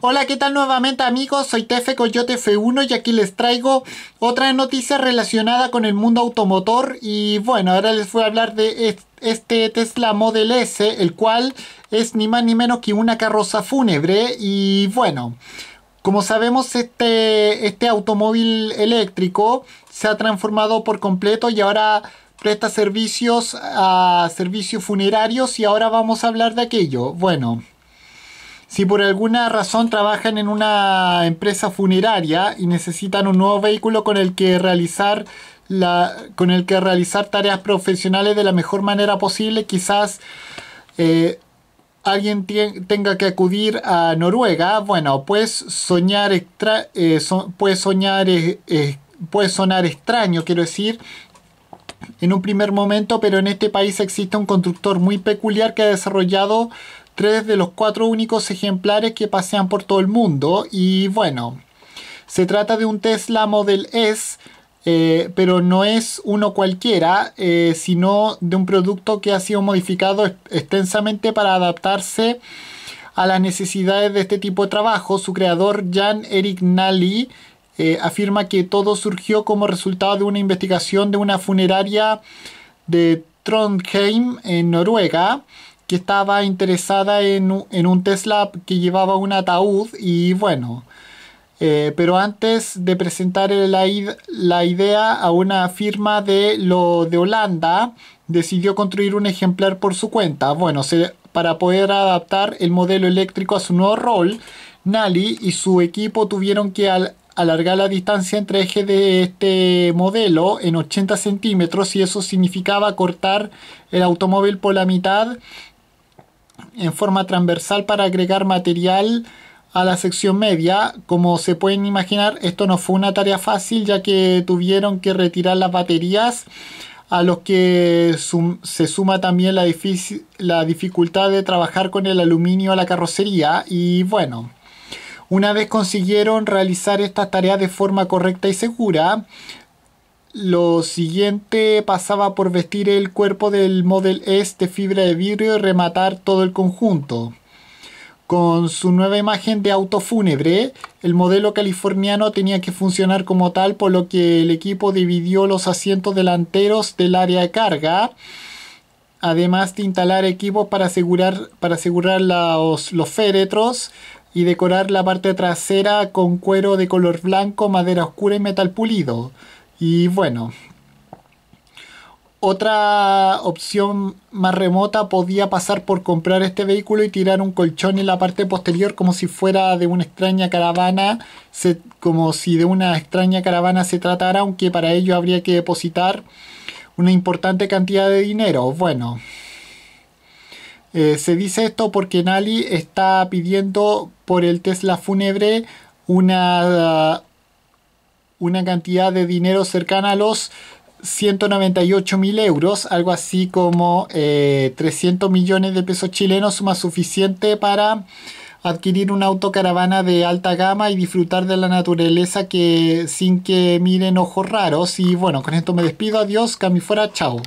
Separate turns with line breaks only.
Hola, ¿qué tal nuevamente amigos? Soy Tefe Coyote F1 y aquí les traigo otra noticia relacionada con el mundo automotor y bueno, ahora les voy a hablar de este Tesla Model S, el cual es ni más ni menos que una carroza fúnebre y bueno... Como sabemos, este, este automóvil eléctrico se ha transformado por completo y ahora presta servicios a servicios funerarios y ahora vamos a hablar de aquello. Bueno, si por alguna razón trabajan en una empresa funeraria y necesitan un nuevo vehículo con el que realizar la, con el que realizar tareas profesionales de la mejor manera posible, quizás eh, alguien tenga que acudir a Noruega. Bueno, puedes soñar extra eh, soñar puede sonar extraño, quiero decir, en un primer momento, pero en este país existe un constructor muy peculiar que ha desarrollado tres de los cuatro únicos ejemplares que pasean por todo el mundo. Y bueno, se trata de un Tesla Model S, eh, pero no es uno cualquiera, eh, sino de un producto que ha sido modificado extensamente para adaptarse a las necesidades de este tipo de trabajo. Su creador, Jan-Eric Nally, eh, afirma que todo surgió como resultado de una investigación de una funeraria de Trondheim, en Noruega, que estaba interesada en, un Tesla que llevaba un ataúd y bueno, eh, pero antes de presentar la, la, idea a una firma de, lo, de Holanda, decidió construir un ejemplar por su cuenta. Bueno, para poder adaptar el modelo eléctrico a su nuevo rol, Nali y su equipo tuvieron que alargar la distancia entre ejes de este modelo en 80 centímetros y eso significaba cortar el automóvil por la mitad en forma transversal para agregar material a la sección media. Como se pueden imaginar, esto no fue una tarea fácil ya que tuvieron que retirar las baterías a los que se suma también la, la dificultad de trabajar con el aluminio a la carrocería y bueno, una vez consiguieron realizar estas tareas de forma correcta y segura, lo siguiente pasaba por vestir el cuerpo del Model S de fibra de vidrio y rematar todo el conjunto. Con su nueva imagen de auto fúnebre, el modelo californiano tenía que funcionar como tal, por lo que el equipo dividió los asientos delanteros del área de carga, además de instalar equipos para asegurar, los féretros y decorar la parte trasera con cuero de color blanco, madera oscura y metal pulido. Y bueno, otra opción más remota podía pasar por comprar este vehículo y tirar un colchón en la parte posterior como si fuera de una extraña caravana, como si de una extraña caravana se tratara, aunque para ello habría que depositar una importante cantidad de dinero. Bueno, eh, se dice esto porque Nali está pidiendo por el Tesla fúnebre una, una cantidad de dinero cercana a los 198 mil euros, algo así como 300 eh, millones de pesos chilenos, suma suficiente para adquirir una autocaravana de alta gama y disfrutar de la naturaleza que sin que miren ojos raros. Y bueno, con esto me despido, adiós, cami fuera, chao.